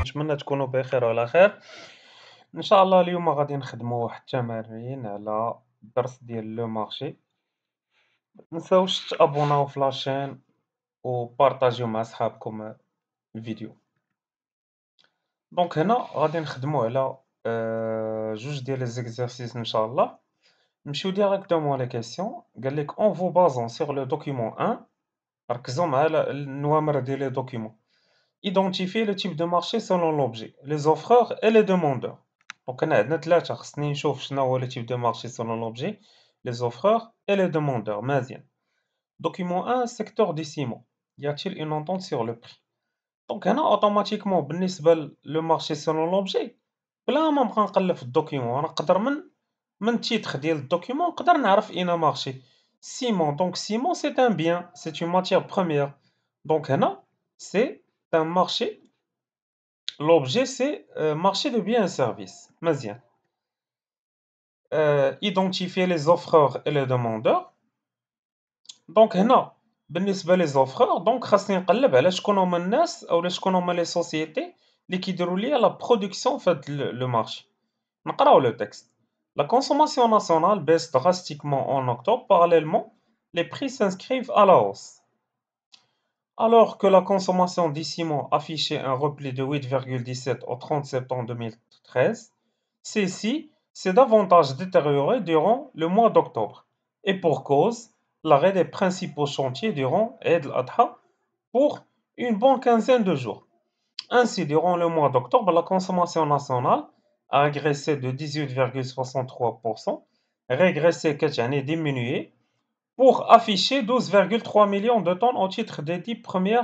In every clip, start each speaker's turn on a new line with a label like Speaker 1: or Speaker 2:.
Speaker 1: نتمنى تكونوا بخير وعلى خير ان شاء الله اليوم غادي نخدموا واحد التمارين على الدرس ديال لو مارشي متنساوش تابوناو في لاشين وبارطاجيو مع صحابكم الفيديو دونك هنا غادي نخدموا على آه، جوج ديال لي زيكزارسيس ان شاء الله Je vous directement les questions. en vous basant sur le document 1, par exemple, nous allons le document. Identifiez le type de marché selon l'objet, les offreurs et les demandeurs. Donc, nous le type de marché selon l'objet, les offreurs et les demandeurs. Document 1, secteur d'assimilation. Y a-t-il une entente sur le prix Donc, automatiquement, le marché selon l'objet. document, mon titre dit le document, quest qu'on a marché Simon, donc Simon c'est un bien, c'est une matière première. Donc Hena, c'est un marché. L'objet c'est euh, marché de biens et services. Mazien. Euh, identifier les offreurs et les demandeurs. Donc Hena, benissévale les offreurs, donc Rassin, à l'éleve, est-ce qu'on a menacé ou est-ce qu'on a les sociétés qui déroulent la production, fait le marché On a le texte. La consommation nationale baisse drastiquement en octobre. Parallèlement, les prix s'inscrivent à la hausse. Alors que la consommation d'ici mois affichait un repli de 8,17 au 30 septembre 2013, celle-ci s'est davantage détériorée durant le mois d'octobre. Et pour cause, l'arrêt des principaux chantiers durant Eid al-Adha pour une bonne quinzaine de jours. Ainsi, durant le mois d'octobre, la consommation nationale agressé de 18,63%, régressé, année, diminué, pour afficher 12,3 millions de tonnes au titre des 10 premiers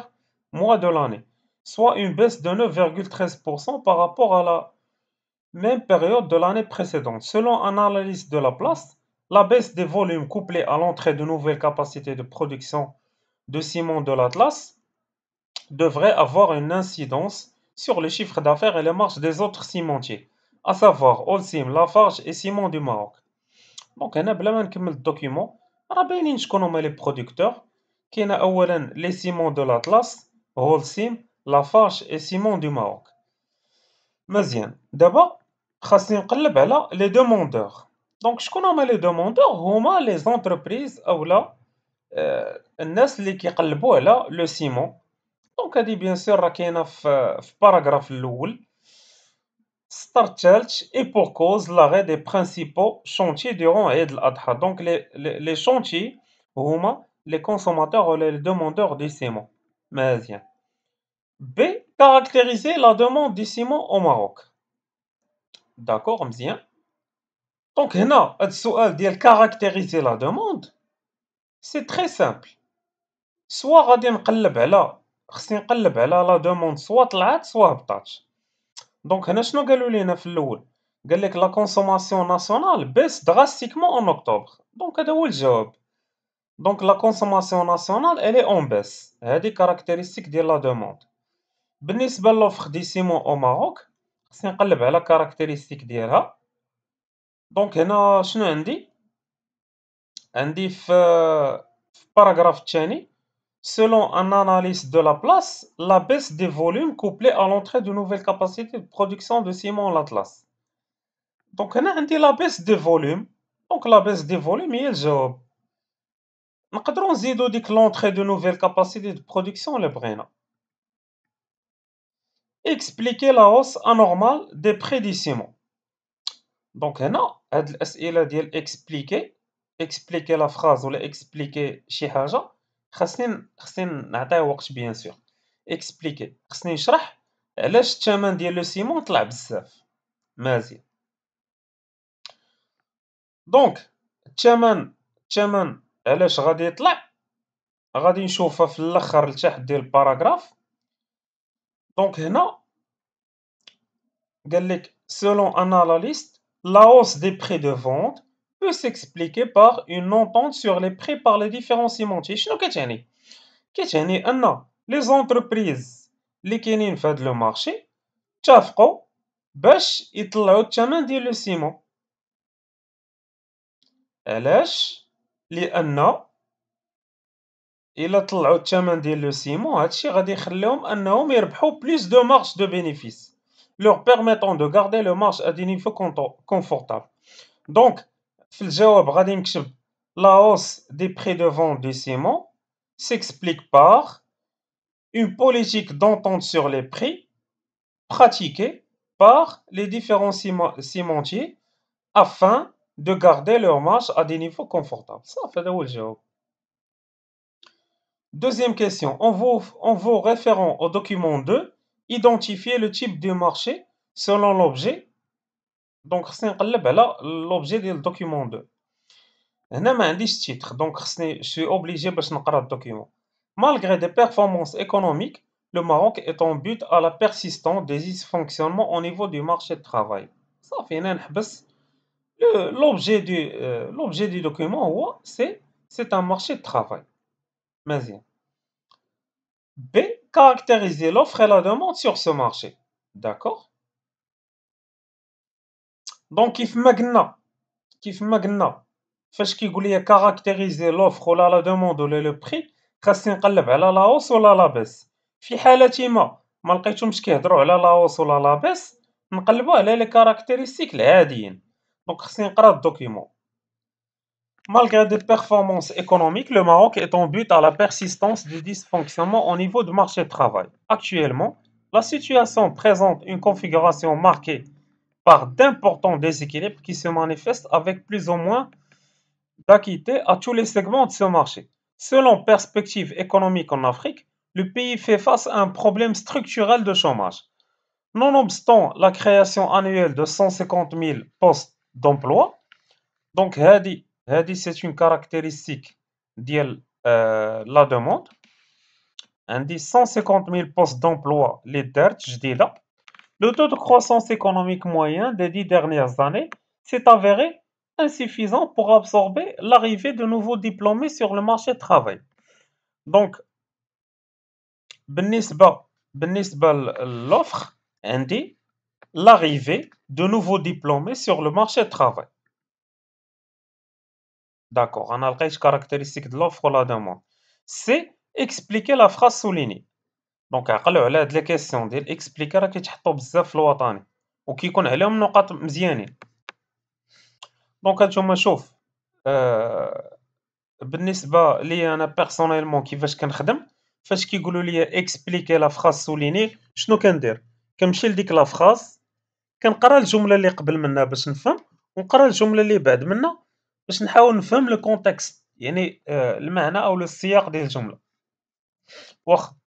Speaker 1: mois de l'année, soit une baisse de 9,13% par rapport à la même période de l'année précédente. Selon un analyse de la place, la baisse des volumes couplée à l'entrée de nouvelles capacités de production de ciment de l'Atlas devrait avoir une incidence sur les chiffres d'affaires et les marges des autres cimentiers. à savoir Holcim, Lafarge et Simon du Maroc. دونك هنا بلا ما نكمل الدوكيومون راه باينين شكون هما لي برودكتور كاين اولا لي سيمون دو لاطلاس هولسيم لافارش اي سيمون دو ماروك مزيان دابا خاصني نقلب على لي دوموندور دونك شكون هما لي دوموندور هما لي زونتربريز اولا آه الناس اللي كيقلبوا على لو سيمون دونك هادي بيان سور راه كاينه في باراغراف الاول Star Church et pour cause l'arrêt des principaux chantiers durant Eid al-Adha. Donc les, les chantiers, les consommateurs ou les demandeurs de ciment. B. Caractériser la demande du ciment au Maroc. D'accord, bien. Donc, là, le caractériser la demande, c'est très simple. Soit on va la demande, soit l'a soit دونك هنا شنو قالوا لينا في الاول قال لك لا كونسوماسيون ناسيونال بيس دراستيكمون اون اكتوبر دونك هذا هو الجواب دونك لا كونسوماسيون ناسيونال الي اون بيس هادي كاركتيرستيك ديال لا دوموند بالنسبه لوفر دي سيمون او ماروك خصني نقلب على كاركتيرستيك ديالها دونك هنا شنو عندي عندي في في الباراغراف الثاني Selon un analyse de la place, la baisse des volumes couplée à l'entrée de nouvelles capacités de production de ciment l'Atlas. Donc on dit la baisse des volumes. Donc la baisse des volumes هي الجواب. نقدروا نزيدوا que l'entrée de nouvelles capacités de production اللي بغينا. Expliquer la hausse anormale des prix du ciment. Donc هنا a الأسئلة expliquer la phrase ou expliquer chez حاجة خاصني خاصني نعطيه وقت بيان سور اكسبليكي خاصني نشرح علاش الثمن ديال لو سيمون طلع بزاف مزيان دونك الثمن الثمن علاش غادي يطلع غادي نشوفها في الاخر لتحت ديال الباراغراف دونك هنا قال لك سولون اناليست لاوس دي des دو de peut s'expliquer par une entente sur les prix par les différents cimentiers. Les entreprises, les le marché, Tchafko, et le ciment. Ah, plus de de bénéfices leur permettant de garder le marché à des niveaux confortables. Donc, la hausse des prix de vente du ciment s'explique par une politique d'entente sur les prix pratiquée par les différents cimentiers afin de garder leur marge à des niveaux confortables. Ça fait le Deuxième question. En vous, en vous référant au document 2, identifiez le type de marché selon l'objet donc c'est l'objet du document 2. de دو dit ما titre, donc je suis obligé de lire le document. malgré des performances économiques le Maroc est en but à la persistance des dysfonctionnements au niveau du marché de travail Ça, l'objet du euh, l'objet du document c'est un marché de travail mais B caractériser l'offre et la demande sur ce marché d'accord donc, ce qui est le cas, c'est que si vous voulez caractériser l'offre ou la demande ou le prix, vous allez voir la hausse ou la baisse. Et si vous voulez voir la hausse ou la baisse, vous allez voir les caractéristiques. Donc, ce sera le document. Malgré des performances économiques, le Maroc est en butte à la persistance du dysfonctionnement au niveau du marché du travail. Actuellement, la situation présente une configuration marquée par d'importants déséquilibres qui se manifestent avec plus ou moins d'acquité à tous les segments de ce marché. Selon Perspective économique en Afrique, le pays fait face à un problème structurel de chômage. Nonobstant la création annuelle de 150 000 postes d'emploi, donc Hadi, Hadi c'est une caractéristique de euh, la demande. 150 000 postes d'emploi les DERT, je dis là. Le taux de croissance économique moyen des dix dernières années s'est avéré insuffisant pour absorber l'arrivée de nouveaux diplômés sur le marché du travail. Donc, l'offre indique l'arrivée de nouveaux diplômés sur le marché du travail. D'accord, on a le caractéristique de l'offre ou la demande. C'est expliquer la phrase soulignée. دونك عقلوا على هاد لا كيسيون ديال اكسبليكا راه كيتحطوا بزاف في الوطني وكيكون عليهم نقاط مزيانين دونك هانتوما شوف آه بالنسبه لي انا بيرسونيلمون كيفاش كنخدم فاش كيقولوا لي اكسبليكي لا فراس سوليني شنو كندير كنمشي لديك لا فراس كنقرا الجمله اللي قبل منها باش نفهم ونقرا الجمله اللي بعد منها باش نحاول نفهم لو كونتكست يعني آه المعنى او السياق ديال الجمله واخا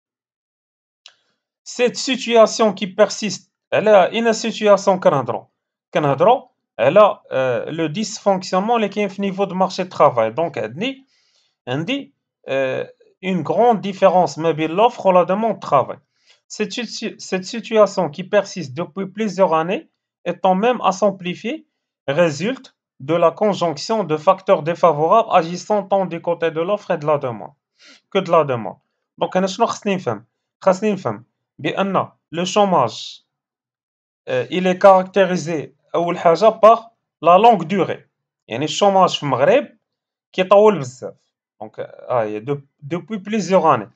Speaker 1: cette situation qui persiste, elle est une situation elle a le dysfonctionnement qui est au niveau du marché de travail. Donc, elle dit une grande différence Mais l'offre et la demande de travail. Cette, cette situation qui persiste depuis plusieurs années étant même à s'amplifier, résulte de la conjonction de facteurs défavorables agissant tant du côté de l'offre et de la demande que de la demande. Donc, on a بأن le chômage il est caractérisé أول حاجة par la longue durée يعني الشوماج في المغرب كيطول بزاف دونك اه دو, دوبوي بليزيور اني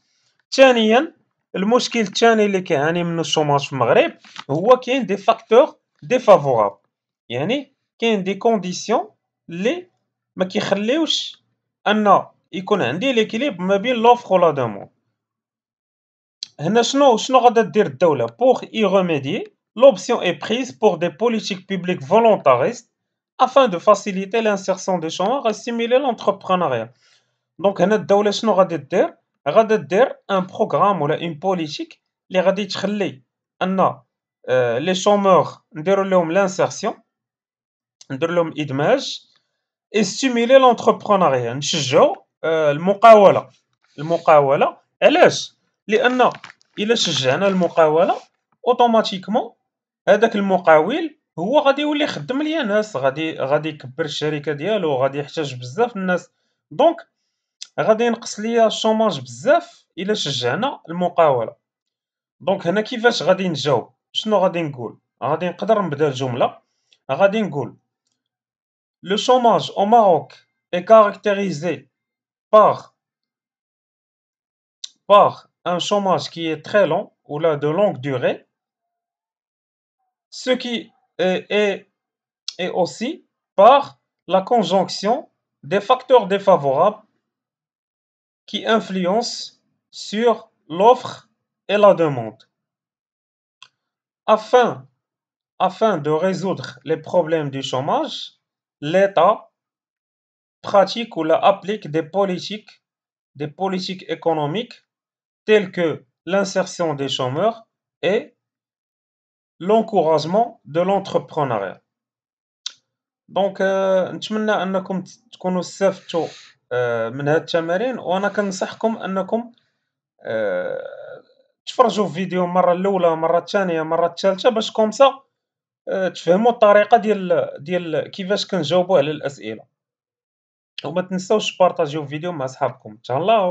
Speaker 1: ثانيا المشكل الثاني اللي كيعاني منه الشوماج في المغرب هو كاين دي فاكتور ديفافوراب يعني كاين دي كونديسيون اللي ما كيخليوش ان يكون عندي ليكيليب ما بين لوفر ولا دوموند pour y remédier, l'option est prise pour des politiques publiques volontaristes afin de faciliter l'insertion des chômeurs et stimuler l'entrepreneuriat. Donc, ce que nous c'est un programme ou une politique qui est de stimuler les chômeurs et l'insertion et stimuler l'entrepreneuriat. Nous avons dit le le لان الا شجعنا المقاوله اوتوماتيكمون هذاك المقاول هو غادي يولي يخدم ليا ناس غادي غادي يكبر الشركه ديالو غادي يحتاج بزاف الناس دونك غادي ينقص ليا الشوماج بزاف الا شجعنا المقاوله دونك هنا كيفاش غادي نجاوب شنو غادي نقول غادي نقدر نبدا الجمله غادي نقول لو شوماج او ماروك اي كاركتيريزي par par un chômage qui est très long ou là de longue durée, ce qui est, est, aussi par la conjonction des facteurs défavorables qui influencent sur l'offre et la demande. Afin, afin de résoudre les problèmes du chômage, l'État pratique ou la applique des politiques, des politiques économiques telles que l'insertion des chômeurs et l'encouragement de l'entrepreneuriat. دونك euh, نتمنى انكم تكونوا استفدتوا آه، من هاد التمارين وانا كنصحكم انكم آه، تفرجوا فيديو مره الاولى مره الثانيه مره الثالثه باش كومسا آه، تفهموا الطريقه ديال ديال كيفاش كنجاوبوا على الاسئله وما تنساوش بارطاجيو الفيديو مع صحابكم تهلاو